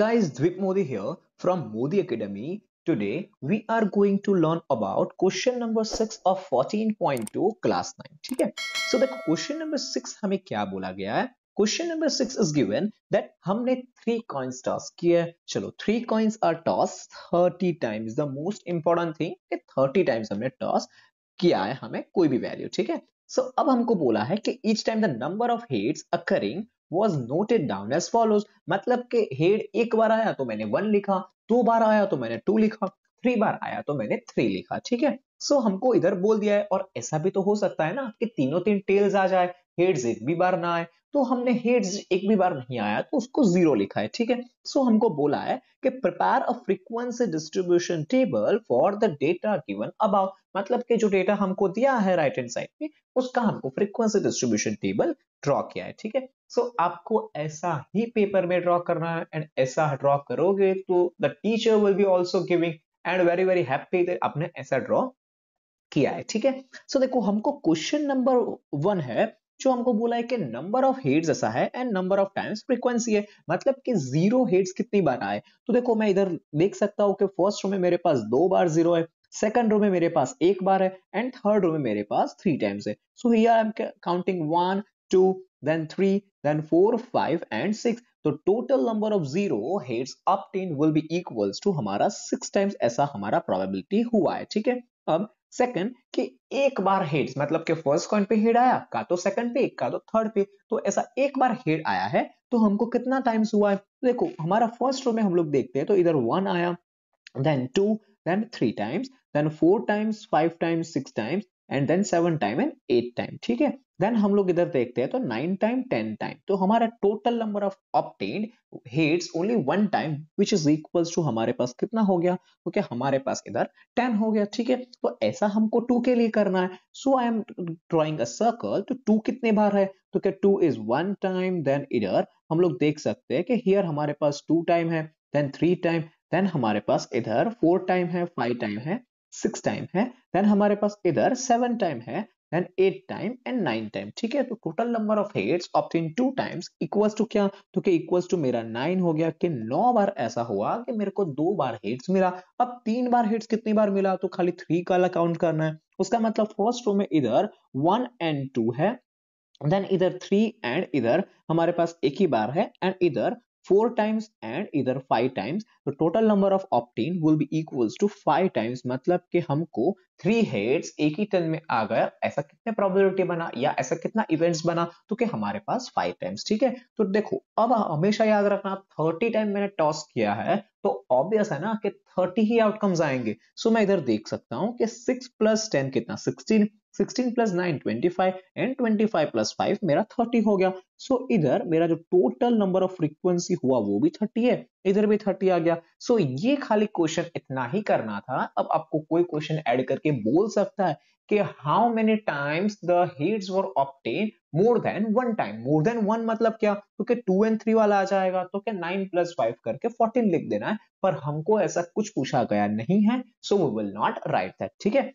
guys, Dvip Modi here from Modi Academy. Today, we are going to learn about question number 6 of 14.2 class 9. ठीक है? So, देखो question number 6 हमें क्या बोला गया है? Question number 6 is given that हमने three coins toss किए. चलो, three coins are tossed 30 times. The most important thing कि 30 times हमने toss किया है हमें कोई भी value. ठीक है? So, अब हमको बोला है कि each time the number of heads occurring was noted down as follows मतलब के हेड एक बार आया तो मैंने वन लिखा दो बार आया तो मैंने टू लिखा थ्री बार आया तो मैंने थ्री लिखा ठीक है सो so, हमको इधर बोल दिया है और ऐसा भी तो हो सकता है ना कि तीनों तीन टेल्स आ जाए हेड्स एक भी बार ना आए तो हमने हेड्स एक भी बार नहीं आया तो उसको जीरो लिखा है ठीक है सो हमको बोला है कि prepare a frequency distribution table for the data given about मतलब कि जो डेटा हमको दिया है राइट हैंड साइड में उसका हमको फ्रीक्वेंसी डिस्ट्रीब्यूशन टेबल ड्रॉ किया है ठीक है सो आपको ऐसा ही पेपर में ड्रॉ करना है एंड ऐसा ड्रॉ करोगे तो the teacher will be also giving and very very happy आपने ऐसा ड्रॉ किया है ठीक है सो देखो हमको क्वेश्चन नंबर वन है जो हमको बोला है कि नंबर ऑफ हेड्स ऐसा है and number of times frequency है मतलब कि जीरो हेड्स कितनी बार आए तो देखो मैं इधर देख सकता हूँ कि फर्स्ट रो में मेरे पास दो बार जीरो है सेकंड रो में मेरे पास एक बार है एंड थर्ड रो में मेरे पास थ्री टाइम्स है सो ही I am counting one two then three then four five and six तो total number of zero heads obtained will be equals to हमारा सिक्स टाइम्स ऐसा हमारा प्रोबेबिलिटी हुआ है ठीक है अब सेकंड कि एक बार हेड मतलब कि फर्स्ट कॉइन पे हेड आया का तो सेकंड पे का तो थर्ड पे तो ऐसा एक बार हेड आया है तो हमको कितना टाइम्स हुआ है देखो हमारा फर्स्ट रो में हम लोग देखते हैं तो इधर वन आया then two then three times then four times five times six times and then seven time and eight time ठीक है देन हम लोग इधर देखते हैं तो नाइन टाइम टेन टाइम तो हमारा total number of obtained heads only one time which is equals to हमारे पास कितना हो गया ओके तो okay, हमारे पास इधर टेन हो गया ठीक है तो ऐसा हमको टू के लिए करना है so I am drawing a circle तो टू कितने बार है तो क्या two is one time then इधर हम लोग देख सकते हैं कि हियर हमारे पास टू टाइम है देन थ्री टाइम देन हमारे पास इधर फोर टाइम है फाइव टाइम है सिक्स टाइम है देन हमारे पास इधर सेवन टाइम है ठीक है तो क्या तो क्या मेरा हो गया कि नौ बार ऐसा हुआ कि मेरे को दो बार हेड्स मिला अब तीन बार हेड्स कितनी बार मिला तो खाली थ्री का करना है उसका मतलब फर्स्ट रो में इधर वन एंड टू है देन इधर थ्री एंड इधर हमारे पास एक ही बार है एंड इधर 4 times and इधर 5 times तो total number of octane will be equals to 5 times मतलब कि हमको थ्री हेड्स एक ही टन में आ गया ऐसा कितने प्रोबेबिलिटी बना या ऐसा कितना इवेंट्स बना तो कि हमारे पास फाइव टाइम्स ठीक है तो देखो अब हमेशा याद रखना थर्टी टाइम मैंने टॉस किया है तो ऑब्वियस है ना कि थर्टी ही आउटकम्स आएंगे सो so, मैं इधर देख सकता हूं कि सिक्स प्लस टेन कितना सिक्सटीन 16 प्लस 9 25 एंड 25 प्लस 5 मेरा 30 हो गया सो so, इधर मेरा जो टोटल नंबर ऑफ फ्रीक्वेंसी हुआ वो भी 30 है इधर भी 30 आ गया सो so, ये खाली क्वेश्चन इतना ही करना था अब आपको कोई क्वेश्चन ऐड करके बोल सकता है कि how many times the heads were obtained more than one time more than one मतलब क्या क्योंकि टू एंड थ्री वाला आ जाएगा तो क्या नाइन प्लस फाइव करके फोर्टीन लिख देना है पर हमको ऐसा कुछ पूछा गया नहीं है so we will not write that ठीक है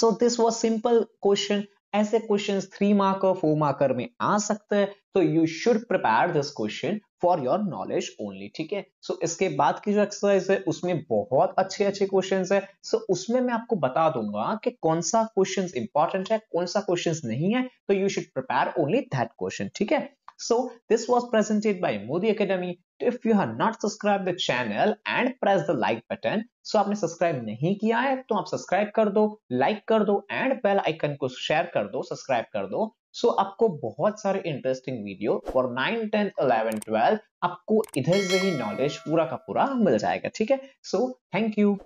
so this was simple question ऐसे क्वेश्चन थ्री मार्क और फोर मार्कर में आ सकते हैं तो you should prepare this question for your knowledge only ठीक है सो इसके बाद की जो एक्सरसाइज है उसमें बहुत अच्छे अच्छे क्वेश्चन है सो so, उसमें मैं आपको बता दूंगा कि कौन सा क्वेश्चन इंपॉर्टेंट है कौन सा क्वेश्चन नहीं है तो you should prepare only that question ठीक है So this was presented by Modi Academy. If you have not subscribed the channel and press the like button, so आपने सब्सक्राइब नहीं किया है तो आप सब्सक्राइब कर दो लाइक कर दो एंड बेल आइकन को शेयर कर दो सब्सक्राइब कर दो सो so, आपको बहुत सारे interesting video for nine tenth eleven twelfth आपको इधर से ही नॉलेज पूरा का पूरा मिल जाएगा ठीक है सो थैंक यू